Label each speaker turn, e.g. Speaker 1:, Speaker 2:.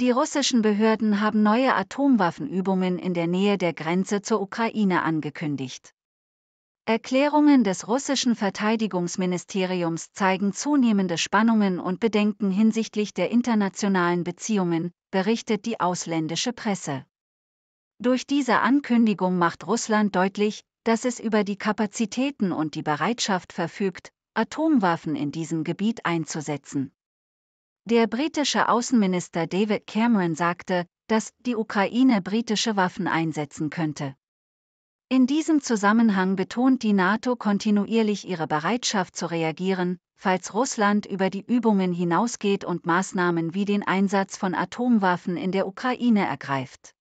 Speaker 1: Die russischen Behörden haben neue Atomwaffenübungen in der Nähe der Grenze zur Ukraine angekündigt. Erklärungen des russischen Verteidigungsministeriums zeigen zunehmende Spannungen und Bedenken hinsichtlich der internationalen Beziehungen, berichtet die ausländische Presse. Durch diese Ankündigung macht Russland deutlich, dass es über die Kapazitäten und die Bereitschaft verfügt, Atomwaffen in diesem Gebiet einzusetzen. Der britische Außenminister David Cameron sagte, dass die Ukraine britische Waffen einsetzen könnte. In diesem Zusammenhang betont die NATO kontinuierlich ihre Bereitschaft zu reagieren, falls Russland über die Übungen hinausgeht und Maßnahmen wie den Einsatz von Atomwaffen in der Ukraine ergreift.